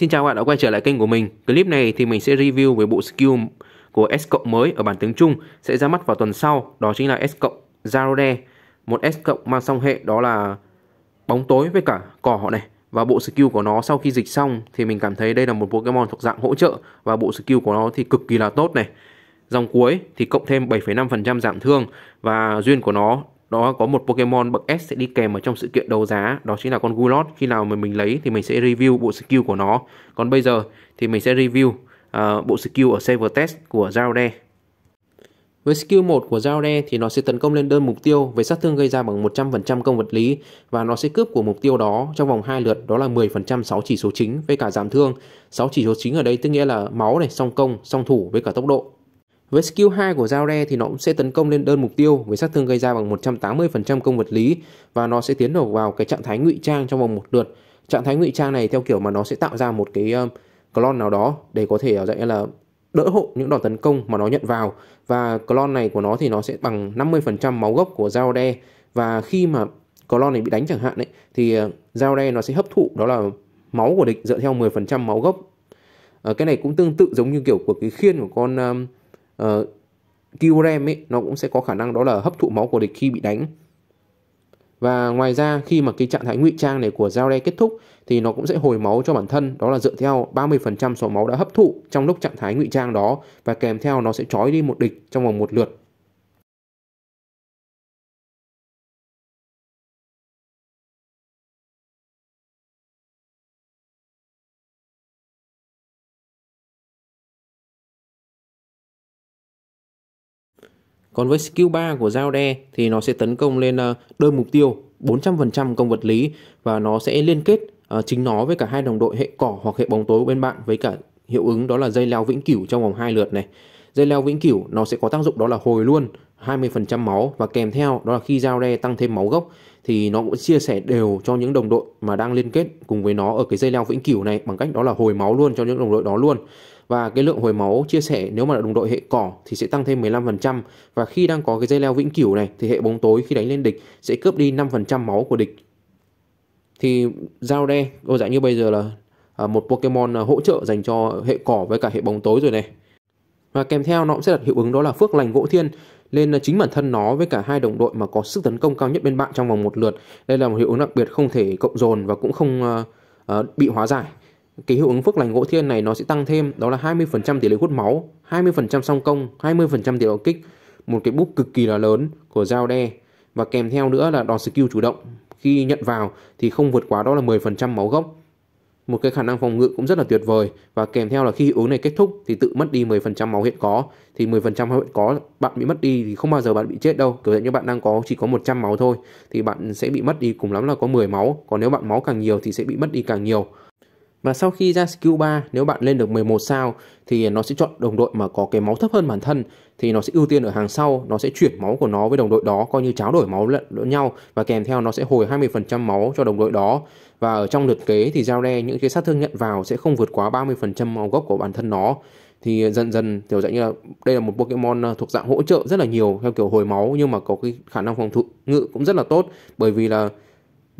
Xin chào các bạn đã quay trở lại kênh của mình. Clip này thì mình sẽ review về bộ skill của S cộng mới ở bản tiếng Trung sẽ ra mắt vào tuần sau, đó chính là S cộng Zarode, một S cộng mang song hệ đó là bóng tối với cả cỏ họ này. Và bộ skill của nó sau khi dịch xong thì mình cảm thấy đây là một Pokemon thuộc dạng hỗ trợ và bộ skill của nó thì cực kỳ là tốt này. Dòng cuối thì cộng thêm 7,5% giảm thương và duyên của nó đó có một Pokemon bậc S sẽ đi kèm ở trong sự kiện đấu giá đó chính là con Gulot khi nào mà mình lấy thì mình sẽ review bộ skill của nó còn bây giờ thì mình sẽ review uh, bộ skill ở Saver Test của Zaude với skill 1 của Zaude thì nó sẽ tấn công lên đơn mục tiêu với sát thương gây ra bằng 100% công vật lý và nó sẽ cướp của mục tiêu đó trong vòng 2 lượt đó là 10% 6 chỉ số chính với cả giảm thương. 6 chỉ số chính ở đây tức nghĩa là máu này, song công, song thủ với cả tốc độ. Với skill 2 của dao re thì nó cũng sẽ tấn công lên đơn mục tiêu với sát thương gây ra bằng 180% công vật lý và nó sẽ tiến đầu vào cái trạng thái ngụy trang trong vòng một lượt. Trạng thái ngụy trang này theo kiểu mà nó sẽ tạo ra một cái um, clone nào đó để có thể ờ, dạy là đỡ hộ những đòn tấn công mà nó nhận vào và clone này của nó thì nó sẽ bằng 50% máu gốc của dao đe và khi mà clone này bị đánh chẳng hạn ấy, thì dao ờ, đe nó sẽ hấp thụ đó là máu của địch dựa theo 10% máu gốc à, cái này cũng tương tự giống như kiểu của cái khiên của con um, uh, ờ, QREM ấy nó cũng sẽ có khả năng đó là hấp thụ máu của địch khi bị đánh. Và ngoài ra khi mà cái trạng thái ngụy trang này của Giao kết thúc thì nó cũng sẽ hồi máu cho bản thân, đó là dựa theo 30% số máu đã hấp thụ trong lúc trạng thái ngụy trang đó và kèm theo nó sẽ trói đi một địch trong vòng một lượt Còn với skill 3 của dao đe thì nó sẽ tấn công lên ờ, đơn mục tiêu 400% công vật lý và nó sẽ liên kết ờ, chính nó với cả hai đồng đội hệ cỏ hoặc hệ bóng tối bên bạn với cả hiệu ứng đó là dây leo vĩnh cửu trong vòng hai lượt này. Dây leo vĩnh cửu nó sẽ có tác dụng đó là hồi luôn 20% máu và kèm theo đó là khi dao đe tăng thêm máu gốc thì nó cũng chia sẻ đều cho những đồng đội mà đang liên kết cùng với nó ở cái dây leo vĩnh cửu này bằng cách đó là hồi máu luôn cho những đồng đội đó luôn và cái lượng hồi máu chia sẻ nếu mà đồng đội hệ cỏ thì sẽ tăng thêm 15% và khi đang có cái dây leo vĩnh cửu này thì hệ bóng tối khi đánh lên địch sẽ cướp đi 5% máu của địch thì giao đe cô dạng như bây giờ là à, một Pokemon à, hỗ trợ dành cho hệ cỏ với cả hệ bóng tối rồi này và kèm theo nó cũng sẽ đặt hiệu ứng đó là phước lành gỗ thiên lên à, chính bản thân nó với cả hai đồng đội mà có sức tấn công cao nhất bên bạn trong vòng một lượt đây là một hiệu ứng đặc biệt không thể cộng dồn và cũng không uh, uh, bị hóa giải cái hiệu ứng phước lành gỗ thiên này nó sẽ tăng thêm đó là 20% tỷ lệ hút máu, 20% song công, 20% tỷ lệ kích, một cái bút cực kỳ là lớn của dao đe và kèm theo nữa là đòn skill chủ động khi nhận vào thì không vượt quá đó là 10% máu gốc. Một cái khả năng phòng ngự cũng rất là tuyệt vời và kèm theo là khi hiệu ứng này kết thúc thì tự mất đi 10% máu hiện có thì 10% máu hiện có bạn bị mất đi thì không bao giờ bạn bị chết đâu kiểu như bạn đang có chỉ có 100 máu thôi thì bạn sẽ bị mất đi cùng lắm là có 10 máu còn nếu bạn máu càng nhiều thì sẽ bị mất đi càng nhiều và sau khi ra skill 3, nếu bạn lên được 11 sao thì nó sẽ chọn đồng đội mà có cái máu thấp hơn bản thân thì nó sẽ ưu tiên ở hàng sau, nó sẽ chuyển máu của nó với đồng đội đó coi như tráo đổi máu lẫn nhau và kèm theo nó sẽ hồi 20% máu cho đồng đội đó. Và ở trong lượt kế thì giao đe những cái sát thương nhận vào sẽ không vượt quá 30% máu gốc của bản thân nó thì dần dần kiểu dạng như là đây là một Pokemon ờ, thuộc dạng hỗ trợ rất là nhiều theo kiểu hồi máu nhưng mà có cái khả năng phòng thủ ngự cũng rất là tốt bởi vì là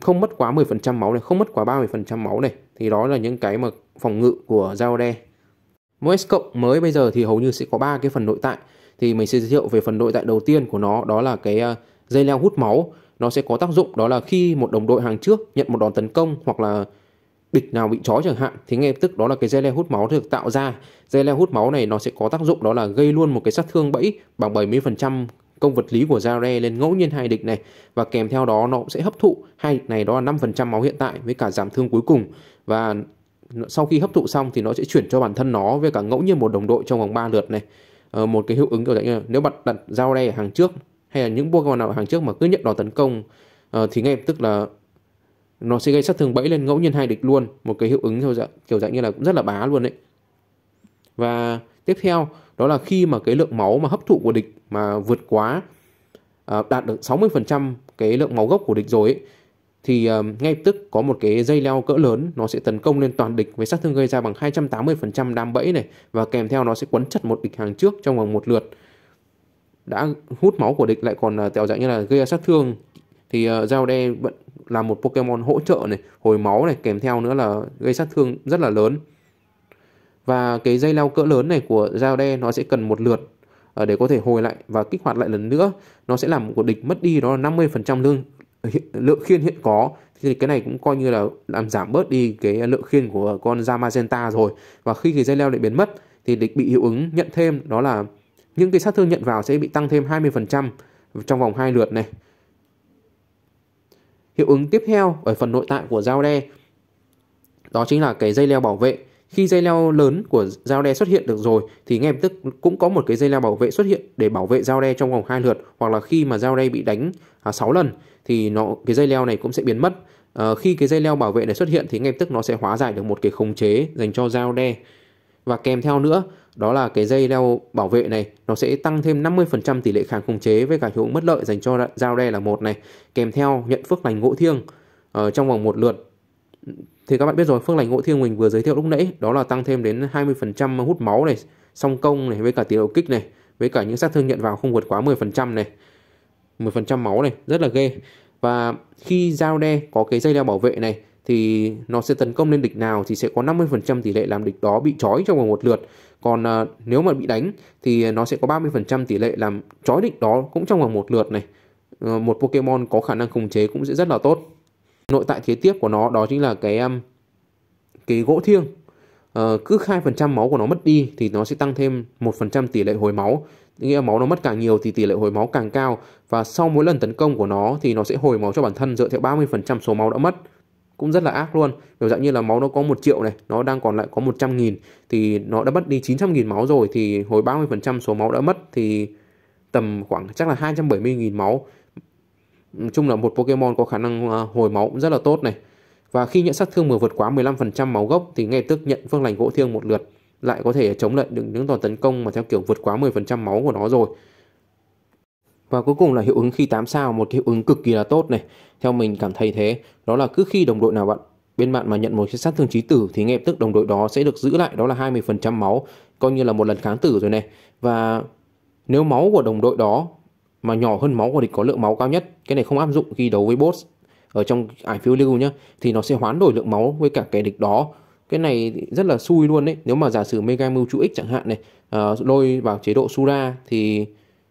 không mất quá 10% máu này, không mất quá 30% máu này. Thì đó là những cái mà phòng ngự của Zaode. Mỗi S cộng mới bây giờ thì hầu như sẽ có ba cái phần nội tại. Thì mình sẽ giới thiệu về phần nội tại đầu tiên của nó, đó là cái à, dây leo hút máu. Nó sẽ có tác dụng đó là khi một đồng đội hàng trước nhận một đòn tấn công hoặc là địch nào bị chói chẳng hạn thì ngay lập tức đó là cái dây leo hút máu được tạo ra. Dây leo hút máu này nó sẽ có tác dụng đó là gây luôn một cái sát thương bẫy bằng 70% công vật lý của Zare lên ngẫu nhiên hai địch này và kèm theo đó nó cũng sẽ hấp thụ hai địch này đó là 5% máu hiện tại với cả giảm thương cuối cùng và sau khi hấp thụ xong thì nó sẽ chuyển cho bản thân nó với cả ngẫu nhiên một đồng đội trong vòng 3 lượt này ờ, một cái hiệu ứng kiểu dạng nếu bạn đặt Zare ở hàng trước hay là những Pokemon nào ở hàng trước mà cứ nhận đòn tấn công uh, thì ngay lập tức là nó sẽ gây sát thương bẫy lên ngẫu nhiên hai địch luôn một cái hiệu ứng kiểu dạng, kiểu dạng như là cũng rất là bá luôn đấy và Tiếp theo, đó là khi mà cái lượng máu mà hấp thụ của địch mà vượt quá ờ, đạt được 60% cái lượng máu gốc của địch rồi ấy, thì ờ, ngay lập tức có một cái dây leo cỡ lớn nó sẽ tấn công lên toàn địch với sát thương gây ra bằng 280% đam bẫy này và kèm theo nó sẽ quấn chặt một địch hàng trước trong vòng một lượt đã hút máu của địch lại còn à, tẹo dạng như là gây ra sát thương thì Giao đe vẫn là một Pokemon hỗ trợ này, hồi máu này kèm theo nữa là gây sát thương rất là lớn. Và cái dây leo cỡ lớn này của dao đe nó sẽ cần một lượt ờ, để có thể hồi lại và kích hoạt lại lần nữa. Nó sẽ làm của địch mất đi đó là 50% lương ờ, lượng khiên hiện có thì cái này cũng coi như là làm giảm bớt đi cái lượng khiên của con Zamazenta rồi và khi cái dây leo lại biến mất thì địch bị hiệu ứng nhận thêm đó là những cái sát thương nhận vào sẽ bị tăng thêm 20% trong vòng hai lượt này. Hiệu ứng tiếp theo ở phần nội tại của dao đe đó chính là cái dây leo bảo vệ khi dây leo lớn của dao đe xuất hiện được rồi thì ngay lập tức cũng có một cái dây leo bảo vệ xuất hiện để bảo vệ dao đe trong vòng hai lượt hoặc là khi mà dao đe bị đánh à, 6 lần thì nó cái dây leo này cũng sẽ biến mất. À, khi cái dây leo bảo vệ này xuất hiện thì ngay lập tức nó sẽ hóa giải được một cái khống chế dành cho dao đe. Và kèm theo nữa đó là cái dây leo bảo vệ này nó sẽ tăng thêm 50% tỷ lệ kháng khống chế với cả hiệu ứng bất lợi dành cho dao đe là một này kèm theo nhận phước lành ngộ thiêng ờ, trong vòng một lượt thì các bạn biết rồi phương lành ngộ thiêng mình vừa giới thiệu lúc nãy đó là tăng thêm đến 20% hút máu này song công này với cả tỷ độ kích này với cả những sát thương nhận vào không vượt quá 10% này 10% máu này rất là ghê và khi giao đe có cái dây đeo bảo vệ này thì nó sẽ tấn công lên địch nào thì sẽ có 50% tỷ lệ làm địch đó bị trói trong vòng một lượt. Còn à, nếu mà bị đánh thì nó sẽ có 30% tỷ lệ làm trói địch đó cũng trong vòng một lượt này. Ờ, một Pokemon có khả năng khống chế cũng sẽ rất là tốt nội tại thế tiếp của nó đó chính là cái um, cái gỗ thiêng Uh, cứ 2% máu của nó mất đi thì nó sẽ tăng thêm 1% tỷ lệ hồi máu. Nghĩa máu nó mất càng nhiều thì tỷ lệ hồi máu càng cao và sau mỗi lần tấn công của nó thì nó sẽ hồi máu cho bản thân dựa theo 30% số máu đã mất. Cũng rất là ác luôn. Kiểu dạng như là máu nó có một triệu này, nó đang còn lại có 100 nghìn thì nó đã mất đi 900 nghìn máu rồi thì hồi 30% số máu đã mất thì tầm khoảng chắc là 270 nghìn máu chung là một Pokemon có khả năng ờ, hồi máu rất là tốt này. Và khi nhận sát thương mà vượt quá 15% máu gốc thì ngay tức nhận phương lành gỗ thiêng một lượt lại có thể chống lại được những đòn tấn công mà theo kiểu vượt quá 10% máu của nó rồi. Và cuối cùng là hiệu ứng khi 8 sao, một hiệu ứng cực kỳ là tốt này. Theo mình cảm thấy thế, đó là cứ khi đồng đội nào bạn bên bạn mà nhận một cái sát thương chí tử thì ngay tức đồng đội đó sẽ được giữ lại đó là 20% máu, coi như là một lần kháng tử rồi này. Và nếu máu của đồng đội đó mà nhỏ hơn máu của địch có lượng máu cao nhất. Cái này không áp dụng khi đấu với boss ở trong ải phiêu lưu nhá thì nó sẽ hoán đổi lượng máu với cả kẻ địch đó. Cái này rất là xui luôn đấy. Nếu mà giả sử Mega Mewtwo X chẳng hạn này uh, lôi vào chế độ Sura thì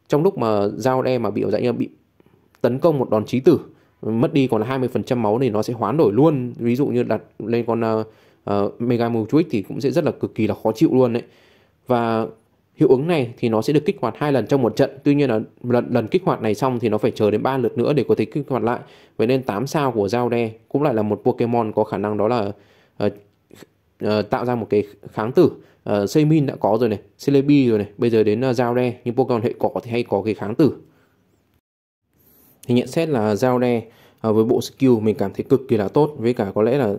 trong lúc mà giao đe mà bị dạng như bị tấn công một đòn chí tử mất đi còn là 20% máu thì nó sẽ hoán đổi luôn. Ví dụ như đặt lên con uh, uh, Mega Mewtwo X thì cũng sẽ rất là cực kỳ là khó chịu luôn đấy. Và hiệu ứng này thì nó sẽ được kích hoạt hai lần trong một trận tuy nhiên là lần, lần kích hoạt này xong thì nó phải chờ đến 3 lượt nữa để có thể kích hoạt lại vậy nên 8 sao của dao đe cũng lại là một Pokemon có khả năng đó là uh, uh, tạo ra một cái kháng tử uh, Seimin đã có rồi này Celebi rồi này bây giờ đến uh, dao đe nhưng Pokemon hệ cỏ thì hay có cái kháng tử thì nhận xét là dao đe uh, với bộ skill mình cảm thấy cực kỳ là tốt với cả có lẽ là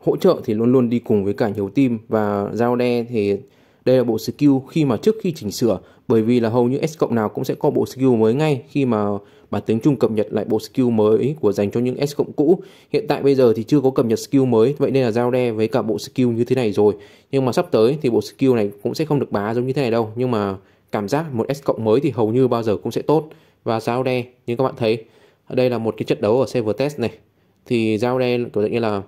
hỗ trợ thì luôn luôn đi cùng với cả nhiều team và dao đe thì đây là bộ skill khi mà trước khi chỉnh sửa bởi vì là hầu như S cộng nào cũng sẽ có bộ skill mới ngay khi mà bản tính chung cập nhật lại bộ skill mới của dành cho những S cộng cũ. Hiện tại bây giờ thì chưa có cập nhật skill mới, vậy nên là giao đe với cả bộ skill như thế này rồi. Nhưng mà sắp tới thì bộ skill này cũng sẽ không được bá giống như thế này đâu, nhưng mà cảm giác một S cộng mới thì hầu như bao giờ cũng sẽ tốt và giao đe như các bạn thấy ở đây là một cái trận đấu ở server test này thì giao đe kiểu như là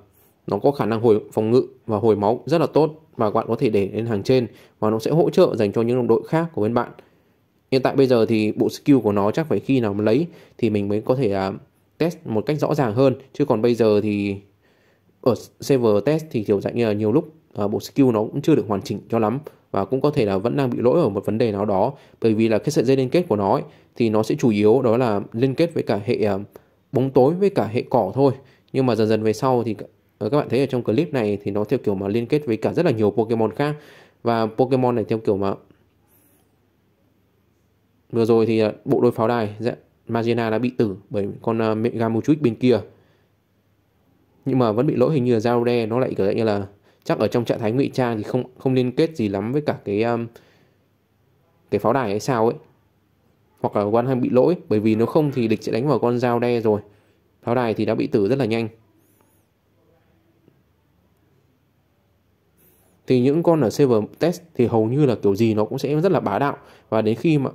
nó có khả năng hồi phòng ngự và hồi máu rất là tốt mà bạn có thể để lên hàng trên và nó sẽ hỗ trợ dành cho những đồng đội khác của bên bạn. Hiện tại bây giờ thì bộ skill của nó chắc phải khi nào lấy thì mình mới có thể uh, test một cách rõ ràng hơn chứ còn bây giờ thì ở server test thì kiểu dạng như là nhiều lúc uh, bộ skill nó cũng chưa được hoàn chỉnh cho lắm và cũng có thể là vẫn đang bị lỗi ở một vấn đề nào đó bởi vì là cái sợi dây liên kết của nó ấy, thì nó sẽ chủ yếu đó là liên kết với cả hệ uh, bóng tối với cả hệ cỏ thôi nhưng mà dần dần về sau thì và các bạn thấy ở trong clip này thì nó theo kiểu mà liên kết với cả rất là nhiều Pokemon khác và Pokemon này theo kiểu mà vừa rồi thì à, bộ đôi pháo đài Magena đã bị tử bởi con à, Megamuchuik bên kia nhưng mà vẫn bị lỗi hình như là Zarude nó lại kiểu như là chắc ở trong trạng thái ngụy trang thì không không liên kết gì lắm với cả cái um, cái pháo đài hay sao ấy hoặc là quan hai bị lỗi bởi vì nếu không thì địch sẽ đánh vào con dao đe rồi pháo đài thì đã bị tử rất là nhanh thì những con ở server test thì hầu như là kiểu gì nó cũng sẽ rất là bá đạo và đến khi mà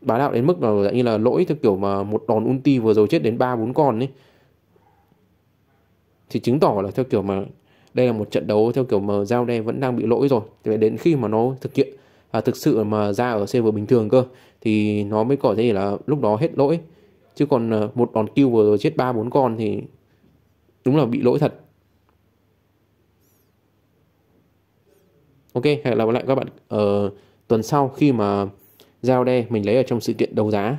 bá đạo đến mức là dạng như là lỗi theo kiểu mà một đòn ulti vừa rồi chết đến ba bốn con ấy thì chứng tỏ là theo kiểu mà đây là một trận đấu theo kiểu mà giao đe vẫn đang bị lỗi rồi thì đến khi mà nó thực hiện à, thực sự mà ra ở server bình thường cơ thì nó mới có thể là lúc đó hết lỗi chứ còn à, một đòn kill vừa rồi chết ba bốn con thì đúng là bị lỗi thật Ok, hẹn gặp lại các bạn ở ờ, tuần sau khi mà giao đe mình lấy ở trong sự kiện đấu giá